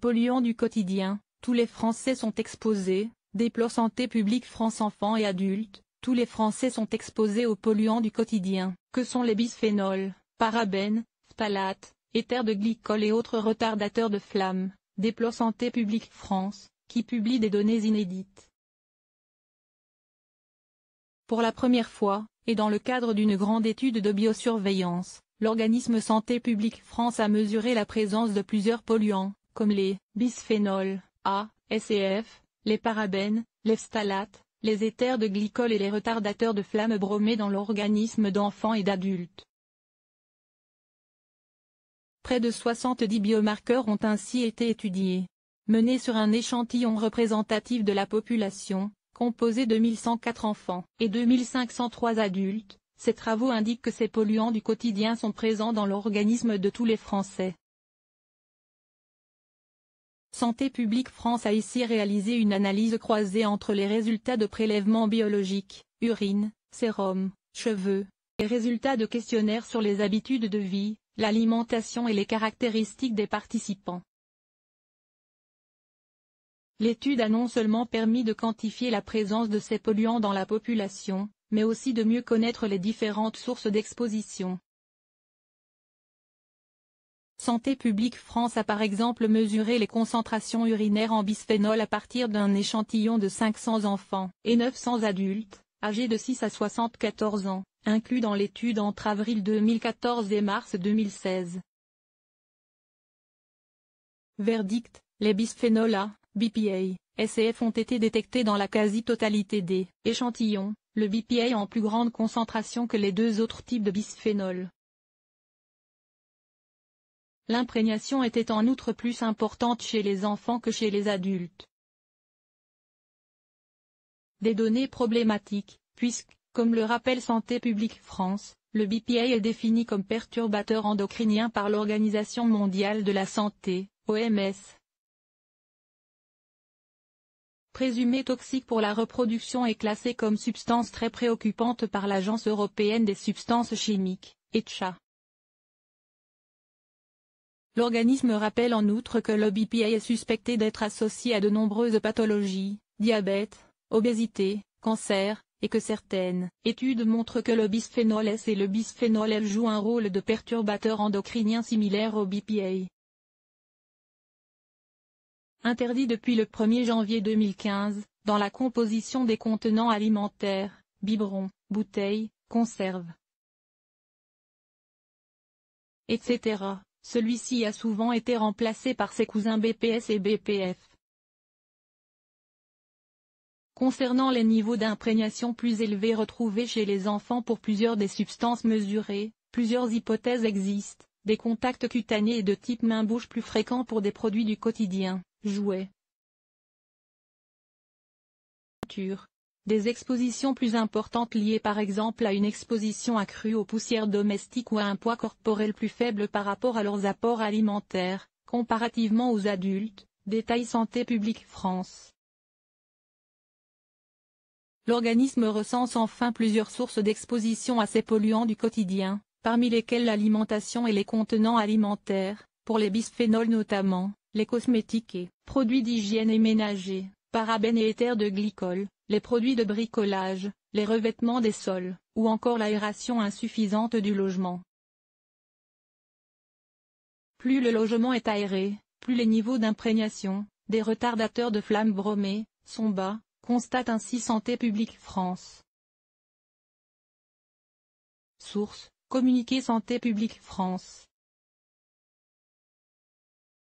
polluants du quotidien, tous les Français sont exposés, déplore Santé publique France enfants et adultes, tous les Français sont exposés aux polluants du quotidien, que sont les bisphénols, parabènes, phtalates, éthers de glycol et autres retardateurs de flammes, déplore Santé publique France, qui publie des données inédites. Pour la première fois, et dans le cadre d'une grande étude de biosurveillance, l'organisme Santé publique France a mesuré la présence de plusieurs polluants, comme les bisphénols A, S F, les parabènes, les phtalates, les éthers de glycol et les retardateurs de flammes bromées dans l'organisme d'enfants et d'adultes. Près de 70 biomarqueurs ont ainsi été étudiés. Menés sur un échantillon représentatif de la population, composé de 1104 enfants et 2503 adultes, ces travaux indiquent que ces polluants du quotidien sont présents dans l'organisme de tous les Français. Santé publique France a ici réalisé une analyse croisée entre les résultats de prélèvements biologiques, urine, sérum, cheveux, et résultats de questionnaires sur les habitudes de vie, l'alimentation et les caractéristiques des participants. L'étude a non seulement permis de quantifier la présence de ces polluants dans la population, mais aussi de mieux connaître les différentes sources d'exposition. Santé publique France a par exemple mesuré les concentrations urinaires en bisphénol à partir d'un échantillon de 500 enfants et 900 adultes, âgés de 6 à 74 ans, inclus dans l'étude entre avril 2014 et mars 2016. Verdict, les bisphénols A, BPA, SCF ont été détectés dans la quasi-totalité des échantillons, le BPA en plus grande concentration que les deux autres types de bisphénols. L'imprégnation était en outre plus importante chez les enfants que chez les adultes. Des données problématiques, puisque, comme le rappelle Santé publique France, le BPA est défini comme perturbateur endocrinien par l'Organisation mondiale de la santé, OMS. Présumé toxique pour la reproduction et classé comme substance très préoccupante par l'Agence européenne des substances chimiques, ECHA. L'organisme rappelle en outre que le BPA est suspecté d'être associé à de nombreuses pathologies, diabète, obésité, cancer, et que certaines études montrent que le bisphénol S et le bisphénol F jouent un rôle de perturbateur endocrinien similaire au BPA. Interdit depuis le 1er janvier 2015, dans la composition des contenants alimentaires, biberons, bouteilles, conserves, etc. Celui-ci a souvent été remplacé par ses cousins BPS et BPF. Concernant les niveaux d'imprégnation plus élevés retrouvés chez les enfants pour plusieurs des substances mesurées, plusieurs hypothèses existent, des contacts cutanés et de type main-bouche plus fréquents pour des produits du quotidien, jouets, des expositions plus importantes liées par exemple à une exposition accrue aux poussières domestiques ou à un poids corporel plus faible par rapport à leurs apports alimentaires, comparativement aux adultes, détail Santé publique France. L'organisme recense enfin plusieurs sources d'exposition à ces polluants du quotidien, parmi lesquelles l'alimentation et les contenants alimentaires, pour les bisphénols notamment, les cosmétiques et produits d'hygiène et ménagers, parabènes et éthers de glycol, les produits de bricolage, les revêtements des sols, ou encore l'aération insuffisante du logement. Plus le logement est aéré, plus les niveaux d'imprégnation, des retardateurs de flammes bromées, sont bas, constate ainsi Santé publique France. Source, communiqué Santé publique France.